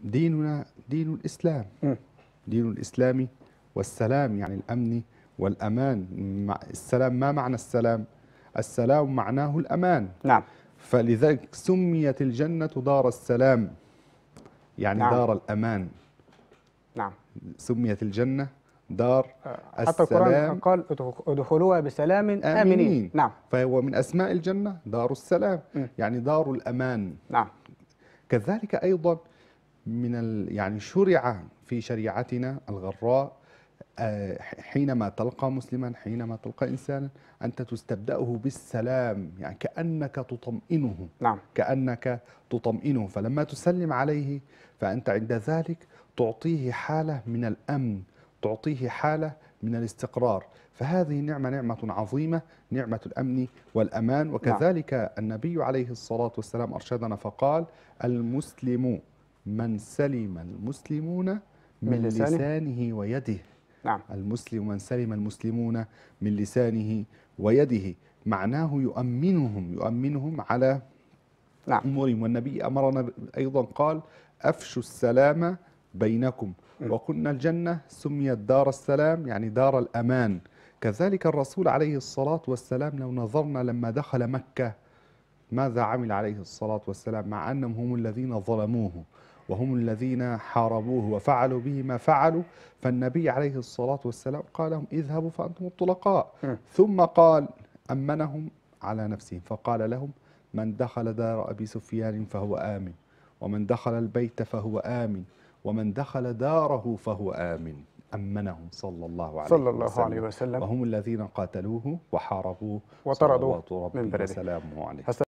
ديننا دين الإسلام دين الإسلام والسلام يعني الأمن والأمان السلام ما معنى السلام؟ السلام معناه الأمان نعم فلذلك سميت الجنة دار السلام يعني نعم. دار الأمان نعم سميت الجنة دار آه. حتى السلام القرآن قال ادخلوها بسلام آمنين. آمنين نعم فهو من أسماء الجنة دار السلام م. يعني دار الأمان نعم كذلك أيضا من ال يعني شرع في شريعتنا الغراء آه، حينما تلقى مسلما حينما تلقى إنسانا أنت تستبدأه بالسلام يعني كأنك تطمئنه نعم. كأنك تطمئنه فلما تسلم عليه فأنت عند ذلك تعطيه حالة من الأمن تعطيه حالة من الاستقرار فهذه نعمة نعمة عظيمة نعمة الأمن والأمان نعم. وكذلك نعم. النبي عليه الصلاة والسلام أرشدنا فقال المسلم من سلم المسلمون من, من لسانه, لسانه ويده نعم المسلم من سلم المسلمون من لسانه ويده معناه يؤمنهم يؤمنهم على نعم. أمورهم والنبي أمرنا أيضا قال أفشوا السلام بينكم وقلنا الجنة سميت دار السلام يعني دار الأمان كذلك الرسول عليه الصلاة والسلام لو نظرنا لما دخل مكة ماذا عمل عليه الصلاة والسلام مع أنهم هم الذين ظلموه وهم الذين حاربوه وفعلوا به ما فعلوا فالنبي عليه الصلاة والسلام قال لهم اذهبوا فأنتم الطلقاء ثم قال أمنهم على نفسهم فقال لهم من دخل دار أبي سفيان فهو آمن ومن دخل البيت فهو آمن ومن دخل داره فهو آمن أمنهم صلى الله عليه صلى الله وسلم, عليه وسلم وهم الذين قاتلوه وحاربوه وطردوه من بلده